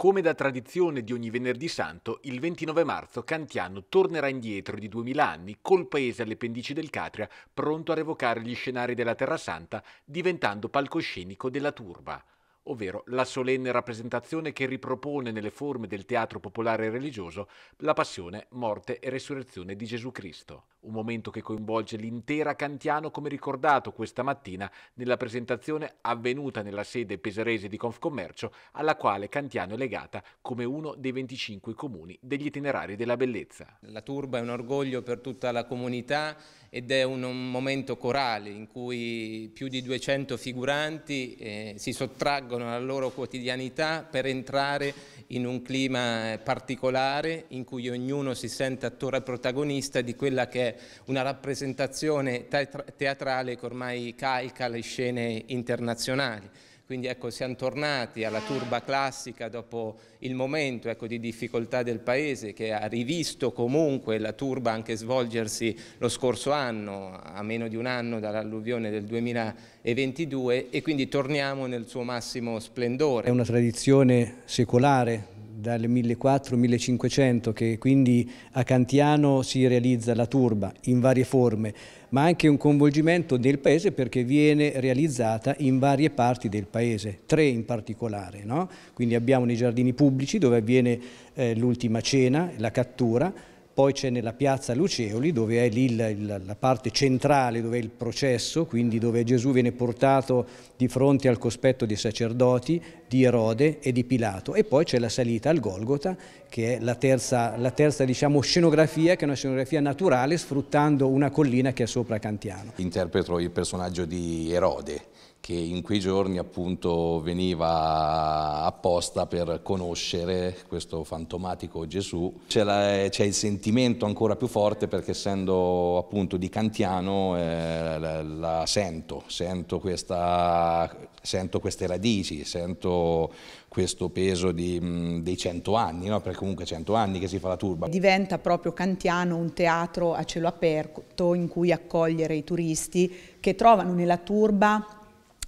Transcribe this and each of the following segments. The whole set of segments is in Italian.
Come da tradizione di ogni venerdì santo, il 29 marzo Cantiano tornerà indietro di 2000 anni col paese alle pendici del Catria, pronto a revocare gli scenari della Terra Santa, diventando palcoscenico della turba ovvero la solenne rappresentazione che ripropone nelle forme del teatro popolare e religioso la passione, morte e resurrezione di Gesù Cristo un momento che coinvolge l'intera Cantiano come ricordato questa mattina nella presentazione avvenuta nella sede peserese di Confcommercio alla quale Cantiano è legata come uno dei 25 comuni degli itinerari della bellezza. La turba è un orgoglio per tutta la comunità ed è un momento corale in cui più di 200 figuranti eh, si sottraggono alla loro quotidianità per entrare in un clima eh, particolare in cui ognuno si sente attore protagonista di quella che è una rappresentazione teatrale che ormai calca le scene internazionali. Quindi ecco, siamo tornati alla turba classica dopo il momento ecco, di difficoltà del Paese che ha rivisto comunque la turba anche svolgersi lo scorso anno, a meno di un anno dall'alluvione del 2022 e quindi torniamo nel suo massimo splendore. È una tradizione secolare dalle 1400-1500 che quindi a Cantiano si realizza la turba in varie forme, ma anche un coinvolgimento del paese perché viene realizzata in varie parti del paese, tre in particolare. No? Quindi abbiamo nei giardini pubblici dove avviene eh, l'ultima cena, la cattura, poi c'è nella piazza Luceoli dove è lì la, la, parte centrale, dove è il processo, quindi dove Gesù viene portato di fronte al cospetto dei sacerdoti, di Erode e di Pilato. E poi c'è la salita al Golgota, che è la terza, la terza diciamo, scenografia, che è una scenografia naturale, sfruttando una collina che è sopra Cantiano. Interpreto il personaggio di Erode, che in quei giorni appunto veniva apposta per conoscere questo fantomatico Gesù. C'è, il sentimento ancora più forte perché essendo appunto di Cantiano eh, la, la, sento, sento, questa, sento, queste radici, sento questo peso di, mh, dei cento anni, no? perché comunque cento anni che si fa la turba. Diventa proprio Cantiano un teatro a cielo aperto in cui accogliere i turisti che trovano nella turba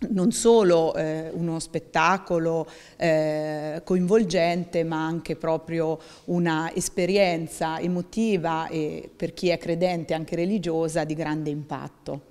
non solo eh, uno spettacolo eh, coinvolgente ma anche proprio una esperienza emotiva e per chi è credente anche religiosa di grande impatto.